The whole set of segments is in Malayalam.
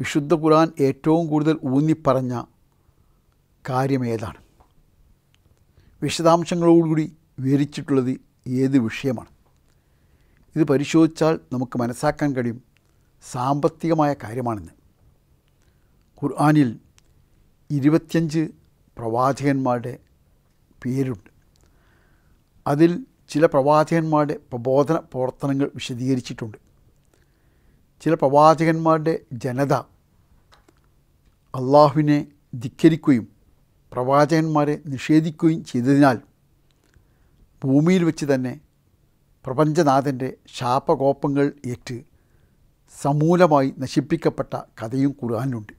വിശുദ്ധ ഖുർആൻ ഏറ്റവും കൂടുതൽ ഊന്നിപ്പറഞ്ഞ കാര്യം ഏതാണ് വിശദാംശങ്ങളോടുകൂടി വിവരിച്ചിട്ടുള്ളത് ഏത് വിഷയമാണ് ഇത് പരിശോധിച്ചാൽ നമുക്ക് മനസ്സാക്കാൻ കഴിയും സാമ്പത്തികമായ കാര്യമാണെന്ന് ഖുർആാനിൽ ഇരുപത്തിയഞ്ച് പ്രവാചകന്മാരുടെ പേരുണ്ട് അതിൽ ചില പ്രവാചകന്മാരുടെ പ്രബോധന പ്രവർത്തനങ്ങൾ വിശദീകരിച്ചിട്ടുണ്ട് ചില പ്രവാചകന്മാരുടെ ജനത അള്ളാഹുവിനെ ധിക്കരിക്കുകയും പ്രവാചകന്മാരെ നിഷേധിക്കുകയും ചെയ്തതിനാൽ ഭൂമിയിൽ വെച്ച് തന്നെ പ്രപഞ്ചനാഥൻ്റെ ശാപകോപ്പങ്ങൾ ഏറ്റ് സമൂലമായി നശിപ്പിക്കപ്പെട്ട കഥയും കുറാനുണ്ട്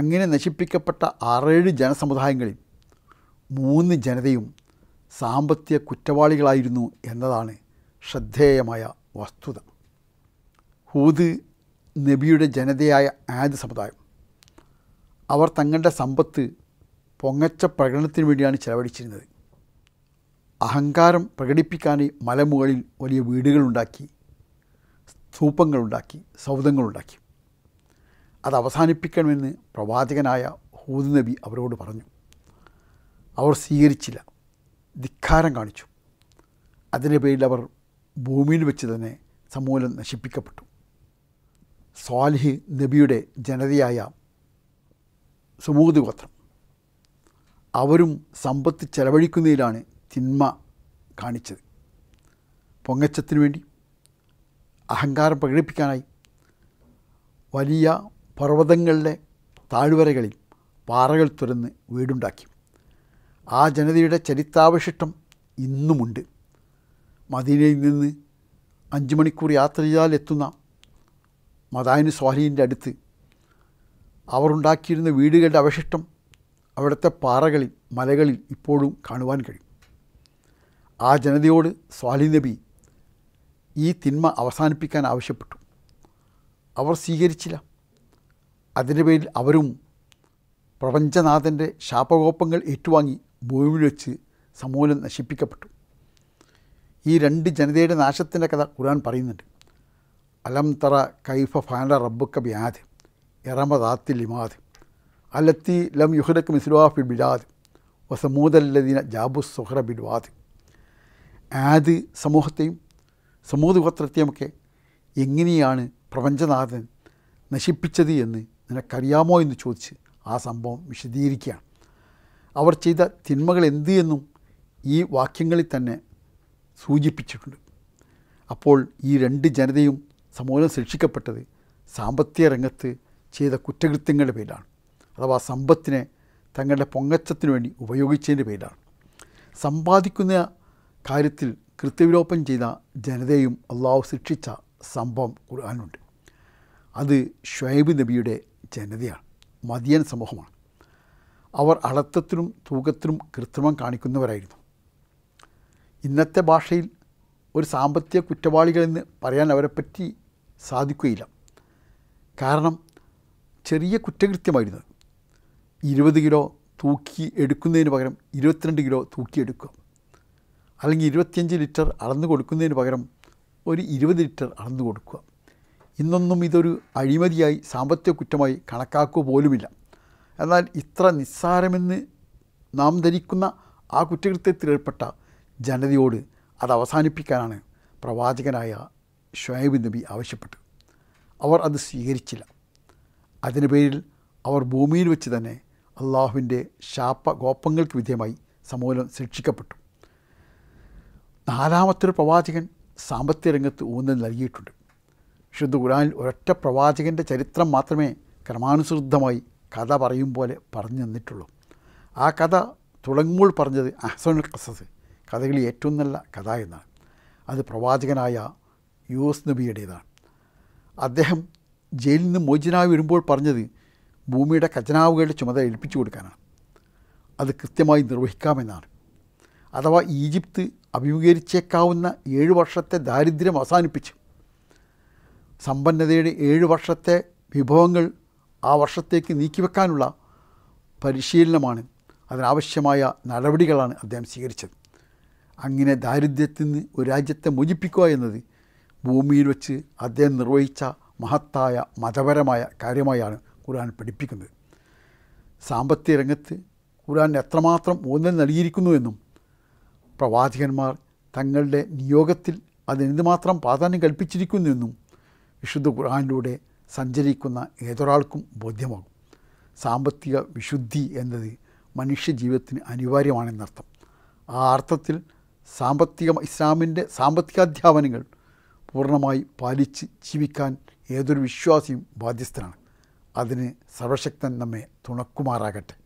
അങ്ങനെ നശിപ്പിക്കപ്പെട്ട ആറേഴ് ജനസമുദായങ്ങളിൽ മൂന്ന് ജനതയും സാമ്പത്തിക കുറ്റവാളികളായിരുന്നു എന്നതാണ് ശ്രദ്ധേയമായ വസ്തുത ഹൂദ് നബിയുടെ ജനതയായ ആദ് സമുദായം അവർ തങ്ങളുടെ സമ്പത്ത് പൊങ്ങച്ച പ്രകടനത്തിന് വേണ്ടിയാണ് ചെലവഴിച്ചിരുന്നത് അഹങ്കാരം പ്രകടിപ്പിക്കാനായി മലമുകളിൽ വലിയ വീടുകളുണ്ടാക്കി സ്തൂപങ്ങളുണ്ടാക്കി സൗധങ്ങളുണ്ടാക്കി അത് അവസാനിപ്പിക്കണമെന്ന് പ്രവാചകനായ ഹൂദ് നബി അവരോട് പറഞ്ഞു അവർ സ്വീകരിച്ചില്ല ധിക്കാരം കാണിച്ചു അതിൻ്റെ പേരിൽ അവർ ഭൂമിയിൽ വെച്ച് തന്നെ സമൂലം നശിപ്പിക്കപ്പെട്ടു സ്വാലിഹി നബിയുടെ ജനതയായ സുമൂതി ഗോത്രം അവരും സമ്പത്ത് ചെലവഴിക്കുന്നതിലാണ് തിന്മ കാണിച്ചത് പൊങ്ങച്ചത്തിനു വേണ്ടി അഹങ്കാരം പ്രകടിപ്പിക്കാനായി വലിയ പർവ്വതങ്ങളിലെ താഴ്വരകളിൽ പാറകൾ തുരന്ന് വീടുണ്ടാക്കി ആ ജനതയുടെ ചരിത്രാവശിഷ്ടം ഇന്നുമുണ്ട് മദീനയിൽ നിന്ന് അഞ്ച് മണിക്കൂർ യാത്ര ചെയ്താൽ എത്തുന്ന മദായിന് സ്വാലീൻ്റെ അടുത്ത് അവർ ഉണ്ടാക്കിയിരുന്ന വീടുകളുടെ അവശിഷ്ടം അവിടുത്തെ പാറകളിൽ മലകളിൽ ഇപ്പോഴും കാണുവാൻ കഴിയും ആ ജനതയോട് സ്വാലി നബി ഈ തിന്മ അവസാനിപ്പിക്കാൻ ആവശ്യപ്പെട്ടു അവർ സ്വീകരിച്ചില്ല അതിൻ്റെ പേരിൽ അവരും പ്രപഞ്ചനാഥൻ്റെ ശാപകോപ്പങ്ങൾ ഏറ്റുവാങ്ങി ഭൂമിയിൽ വെച്ച് സമൂലം നശിപ്പിക്കപ്പെട്ടു ഈ രണ്ട് ജനതയുടെ നാശത്തിൻ്റെ കഥ ഖുർആൻ പറയുന്നുണ്ട് അലം തറ കൈഫ ഫാന റബ്ബുക്ക ബിയാദ് ഇറമദാത്തിൽ ലിമാദ് അലത്തി ലം മിസ്ലുവാ മിസ്ലുവാഫി ബിലാദ് വസമൂദല്ലദീന ജാബു സുഹ്ര ബിൽവാദ് ആദ് സമൂഹത്തെയും സമൂഹ ഗോത്രത്തെയുമൊക്കെ എങ്ങനെയാണ് പ്രപഞ്ചനാഥൻ നശിപ്പിച്ചത് എന്ന് നിനക്കറിയാമോ എന്ന് ചോദിച്ച് ആ സംഭവം വിശദീകരിക്കുകയാണ് അവർ ചെയ്ത തിന്മകൾ എന്ത് എന്നും ഈ വാക്യങ്ങളിൽ തന്നെ സൂചിപ്പിച്ചിട്ടുണ്ട് അപ്പോൾ ഈ രണ്ട് ജനതയും സമൂലം ശിക്ഷിക്കപ്പെട്ടത് സാമ്പത്തിക രംഗത്ത് ചെയ്ത കുറ്റകൃത്യങ്ങളുടെ പേരിലാണ് അഥവാ സമ്പത്തിനെ തങ്ങളുടെ പൊങ്ങച്ചത്തിനു വേണ്ടി ഉപയോഗിച്ചതിൻ്റെ പേരിലാണ് സമ്പാദിക്കുന്ന കാര്യത്തിൽ കൃത്യവിലോപം ചെയ്ത ജനതയും അള്ളാഹു ശിക്ഷിച്ച സംഭവം ഖുർആാനുണ്ട് അത് ഷുവൈബ് നബിയുടെ ജനതയാണ് മദിയൻ സമൂഹമാണ് അവർ അളത്തത്തിനും തൂക്കത്തിനും കൃത്രിമം കാണിക്കുന്നവരായിരുന്നു ഇന്നത്തെ ഭാഷയിൽ ഒരു സാമ്പത്തിക കുറ്റവാളികളെന്ന് പറയാൻ അവരെപ്പറ്റി സാധിക്കുകയില്ല കാരണം ചെറിയ കുറ്റകൃത്യമായിരുന്നു ഇരുപത് കിലോ തൂക്കി എടുക്കുന്നതിന് പകരം ഇരുപത്തിരണ്ട് കിലോ തൂക്കിയെടുക്കുക അല്ലെങ്കിൽ ഇരുപത്തിയഞ്ച് ലിറ്റർ അളന്നു കൊടുക്കുന്നതിന് പകരം ഒരു ഇരുപത് ലിറ്റർ അളന്നു കൊടുക്കുക ഇന്നൊന്നും ഇതൊരു അഴിമതിയായി സാമ്പത്തിക കുറ്റമായി കണക്കാക്കുക പോലുമില്ല എന്നാൽ ഇത്ര നിസ്സാരമെന്ന് നാം ധരിക്കുന്ന ആ കുറ്റകൃത്യത്തിലേർപ്പെട്ട ജനതയോട് അത് അവസാനിപ്പിക്കാനാണ് പ്രവാചകനായ ഷുഹൈബ് നബി ആവശ്യപ്പെട്ടു അവർ അത് സ്വീകരിച്ചില്ല അതിന് പേരിൽ അവർ ഭൂമിയിൽ വെച്ച് തന്നെ അള്ളാഹുവിൻ്റെ ശാപ ഗോപങ്ങൾക്ക് വിധേയമായി സമൂലം ശിക്ഷിക്കപ്പെട്ടു നാലാമത്തെ പ്രവാചകൻ സാമ്പത്തിക രംഗത്ത് ഊന്നൽ നൽകിയിട്ടുണ്ട് ശുദ്ധ ഖുരാനിൽ ഒരൊറ്റ പ്രവാചകൻ്റെ ചരിത്രം മാത്രമേ ക്രമാനുസൃതമായി കഥ പറയും പോലെ പറഞ്ഞു തന്നിട്ടുള്ളൂ ആ കഥ തുടങ്ങുമ്പോൾ പറഞ്ഞത് അഹസനുൽ ഖസസ് കഥകളിൽ ഏറ്റവും നല്ല കഥ എന്നാണ് അത് പ്രവാചകനായ യൂസ് നബിയുടേതാണ് അദ്ദേഹം ജയിലിൽ നിന്ന് മോചനാവ് വരുമ്പോൾ പറഞ്ഞത് ഭൂമിയുടെ ഖജനാവുകളുടെ ചുമതല ഏൽപ്പിച്ചു കൊടുക്കാനാണ് അത് കൃത്യമായി നിർവഹിക്കാമെന്നാണ് അഥവാ ഈജിപ്ത് അഭിമുഖീകരിച്ചേക്കാവുന്ന ഏഴ് വർഷത്തെ ദാരിദ്ര്യം അവസാനിപ്പിച്ചു സമ്പന്നതയുടെ ഏഴ് വർഷത്തെ വിഭവങ്ങൾ ആ വർഷത്തേക്ക് നീക്കിവെക്കാനുള്ള പരിശീലനമാണ് അതിനാവശ്യമായ നടപടികളാണ് അദ്ദേഹം സ്വീകരിച്ചത് അങ്ങനെ ദാരിദ്ര്യത്തിൽ നിന്ന് ഒരു രാജ്യത്തെ മോചിപ്പിക്കുക എന്നത് ഭൂമിയിൽ വെച്ച് അദ്ദേഹം നിർവഹിച്ച മഹത്തായ മതപരമായ കാര്യമായാണ് ഖുർആൻ പഠിപ്പിക്കുന്നത് സാമ്പത്തിക രംഗത്ത് ഖുർആൻ എത്രമാത്രം ഊന്നൽ നൽകിയിരിക്കുന്നുവെന്നും പ്രവാചകന്മാർ തങ്ങളുടെ നിയോഗത്തിൽ അതിനെന്തുമാത്രം പ്രാധാന്യം കൽപ്പിച്ചിരിക്കുന്നുവെന്നും വിശുദ്ധ ഖുർആാനിലൂടെ സഞ്ചരിക്കുന്ന ഏതൊരാൾക്കും ബോധ്യമാകും സാമ്പത്തിക വിശുദ്ധി എന്നത് മനുഷ്യജീവിതത്തിന് അനിവാര്യമാണെന്നർത്ഥം ആ അർത്ഥത്തിൽ സാമ്പത്തിക ഇസ്ലാമിൻ്റെ സാമ്പത്തികാധ്യാപനങ്ങൾ പൂർണ്ണമായി പാലിച്ച് ജീവിക്കാൻ ഏതൊരു വിശ്വാസിയും ബാധ്യസ്ഥനാണ് അതിന് സർവശക്തൻ നമ്മെ തുണക്കുമാറാകട്ടെ